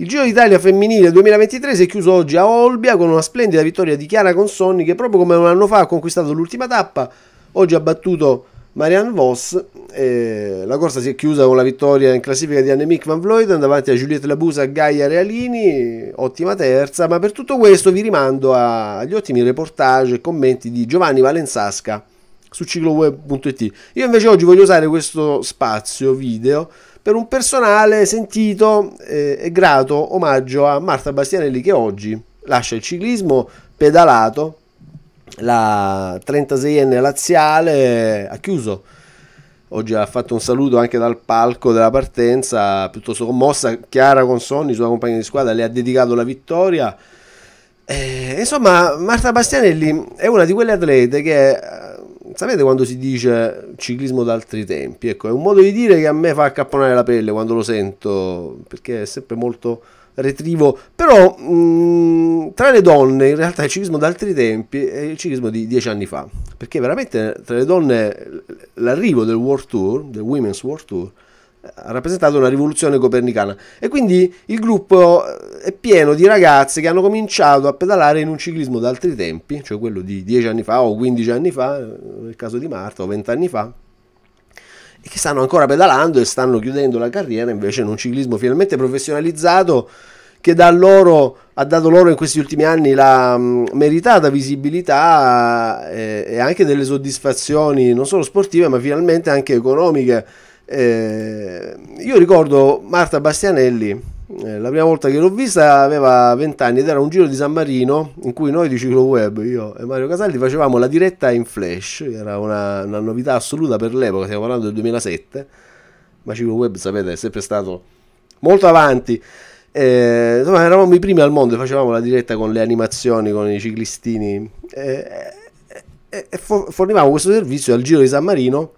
Il Giro d'Italia femminile 2023 si è chiuso oggi a Olbia con una splendida vittoria di Chiara Consonni che proprio come un anno fa ha conquistato l'ultima tappa, oggi ha battuto Marianne Vos. Eh, la corsa si è chiusa con la vittoria in classifica di Annemiek van Vleuten davanti a Juliette Labusa e Gaia Realini, ottima terza, ma per tutto questo vi rimando agli ottimi reportage e commenti di Giovanni Valenzasca su cicloweb.it. Io invece oggi voglio usare questo spazio video per un personale sentito eh, e grato omaggio a Marta Bastianelli che oggi lascia il ciclismo pedalato, la 36enne laziale ha chiuso. Oggi ha fatto un saluto anche dal palco della partenza, piuttosto commossa. Chiara Consonni, sua compagna di squadra, le ha dedicato la vittoria. Eh, insomma, Marta Bastianelli è una di quelle atlete che eh, sapete quando si dice ciclismo d'altri tempi? Ecco, è un modo di dire che a me fa accapponare la pelle quando lo sento, perché è sempre molto retrivo, però mh, mm, tra le donne in realtà il ciclismo d'altri tempi è il ciclismo di dieci anni fa, perché veramente tra le donne l'arrivo del World Tour, del Women's World Tour, ha rappresentato una rivoluzione copernicana e quindi il gruppo eh, è pieno di ragazzi che hanno cominciato a pedalare in un ciclismo d'altri tempi, cioè quello di 10 anni fa o 15 anni fa, eh, nel caso di Marta, o 20 anni fa, e che stanno ancora pedalando e stanno chiudendo la carriera invece in un ciclismo finalmente professionalizzato che dà loro, ha dato loro in questi ultimi anni la mm, meritata visibilità eh, e anche delle soddisfazioni non solo sportive ma finalmente anche economiche eh, io ricordo Marta Bastianelli, eh, la prima volta che l'ho vista aveva 20 anni ed era un giro di San Marino in cui noi di Ciclo Web, io e Mario Casaldi, facevamo la diretta in flash, era una, una novità assoluta per l'epoca, stiamo parlando del 2007, ma Ciclo Web sapete è sempre stato molto avanti. Eh, insomma, eravamo i primi al mondo, facevamo la diretta con le animazioni, con i ciclistini e, eh, eh, eh, fornivamo questo servizio al Giro di San Marino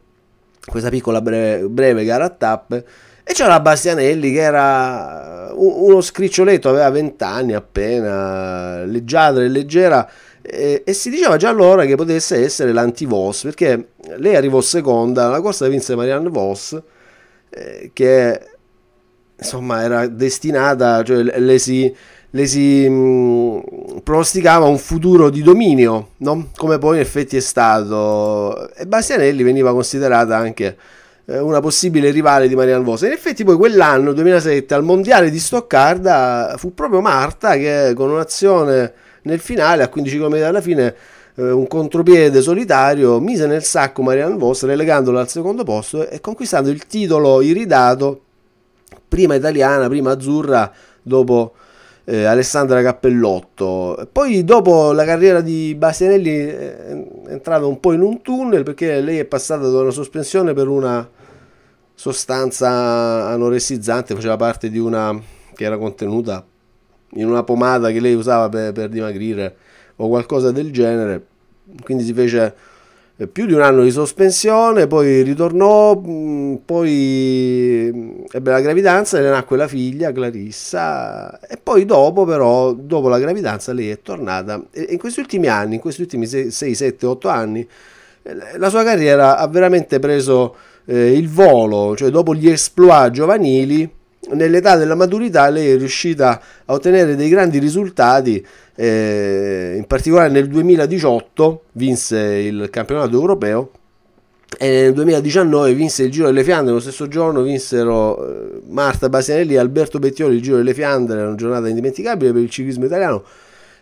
questa piccola breve, breve gara a tappe e c'era Bastianelli che era uno scriccioletto, aveva 20 anni appena, leggiadra e leggera, e, e, si diceva già allora che potesse essere l'anti-Voss, perché lei arrivò seconda, la corsa vinse Marianne Voss, eh, che insomma era destinata, cioè le si le si mm, pronosticava un futuro di dominio, no? come poi in effetti è stato. E Bastianelli veniva considerata anche eh, una possibile rivale di Marianne Vosa. In effetti poi quell'anno, 2007, al mondiale di Stoccarda fu proprio Marta che con un'azione nel finale a 15 km dalla fine eh, un contropiede solitario, mise nel sacco Marianne Vos, relegandola al secondo posto e conquistando il titolo iridato, prima italiana, prima azzurra, dopo eh, Alessandra Cappellotto. Poi dopo la carriera di Bastianelli eh, è entrata un po' in un tunnel perché lei è passata da una sospensione per una sostanza anoressizzante, faceva parte di una che era contenuta in una pomata che lei usava per, per dimagrire o qualcosa del genere. Quindi si fece eh, più di un anno di sospensione, poi ritornò, mm, poi mm, ebbe la gravidanza, ne nacque la figlia Clarissa e poi dopo però, dopo la gravidanza lei è tornata e in questi ultimi anni, in questi ultimi 6, 7, 8 anni, eh, la sua carriera ha veramente preso eh, il volo, cioè dopo gli exploit giovanili nell'età della maturità lei è riuscita a ottenere dei grandi risultati, eh, in particolare nel 2018 vinse il campionato europeo e nel 2019 vinse il Giro delle Fiandre, lo stesso giorno vinsero eh, Marta Basinelli e Alberto Bettioli il Giro delle Fiandre, una giornata indimenticabile per il ciclismo italiano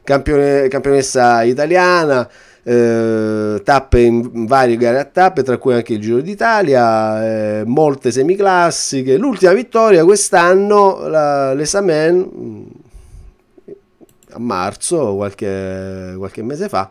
campione, campionessa italiana, eh, tappe in varie gare a tappe, tra cui anche il Giro d'Italia, eh, molte semiclassiche. L'ultima vittoria quest'anno, l'esamen mm, a marzo, qualche, qualche mese fa.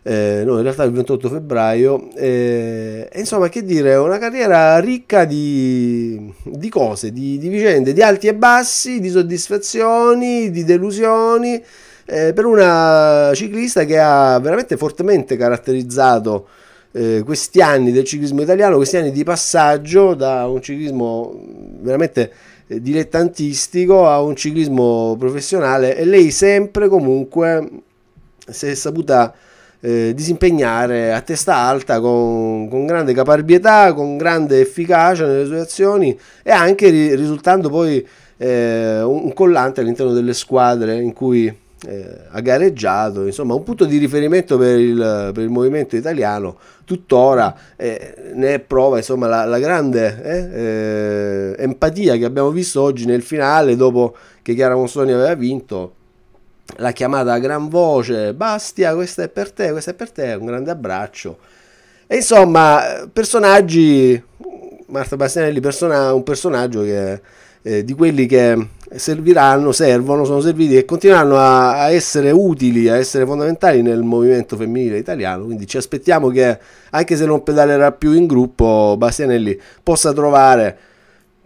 Eh, no, in realtà il 28 febbraio. Eh, insomma, che dire, una carriera ricca di, di cose, di, di vicende, di alti e bassi, di soddisfazioni, di delusioni eh, per una ciclista che ha veramente fortemente caratterizzato eh, questi anni del ciclismo italiano, questi anni di passaggio da un ciclismo mm, veramente eh, dilettantistico a un ciclismo professionale e lei sempre comunque si è saputa eh, disimpegnare a testa alta con, con, grande caparbietà, con grande efficacia nelle sue azioni e anche risultando poi eh, un collante all'interno delle squadre in cui eh, ha gareggiato, insomma un punto di riferimento per il, per il movimento italiano, tuttora eh, ne è prova insomma, la, la grande eh, eh empatia che abbiamo visto oggi nel finale dopo che Chiara Monsoni aveva vinto. La chiamata a gran voce, Bastia, questa è per te, questa è per te, un grande abbraccio. E insomma, personaggi, Marta Bastianelli, persona, un personaggio che eh, di quelli che serviranno, servono, sono serviti e continueranno a, a, essere utili, a essere fondamentali nel movimento femminile italiano. Quindi ci aspettiamo che, anche se non pedalerà più in gruppo, Bastianelli possa trovare,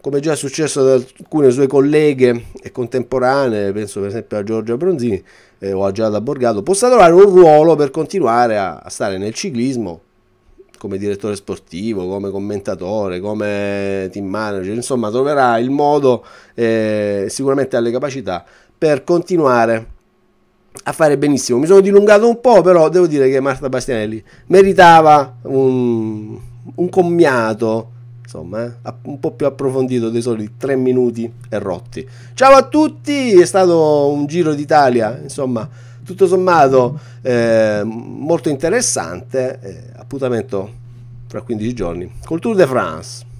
come già è successo ad alcune sue colleghe e contemporanee, penso per esempio a Giorgia Bronzini eh, o a Giada Borgato, possa trovare un ruolo per continuare a, a stare nel ciclismo come direttore sportivo, come commentatore, come team manager, insomma troverà il modo, eh, sicuramente ha le capacità per continuare a fare benissimo. Mi sono dilungato un po', però devo dire che Marta Bastianelli meritava un, un commiato insomma, eh, un po' più approfondito dei soliti tre minuti e rotti. Ciao a tutti, è stato un giro d'Italia, insomma tutto sommato eh, molto interessante. Eh, appuntamento fra 15 giorni col Tour de France.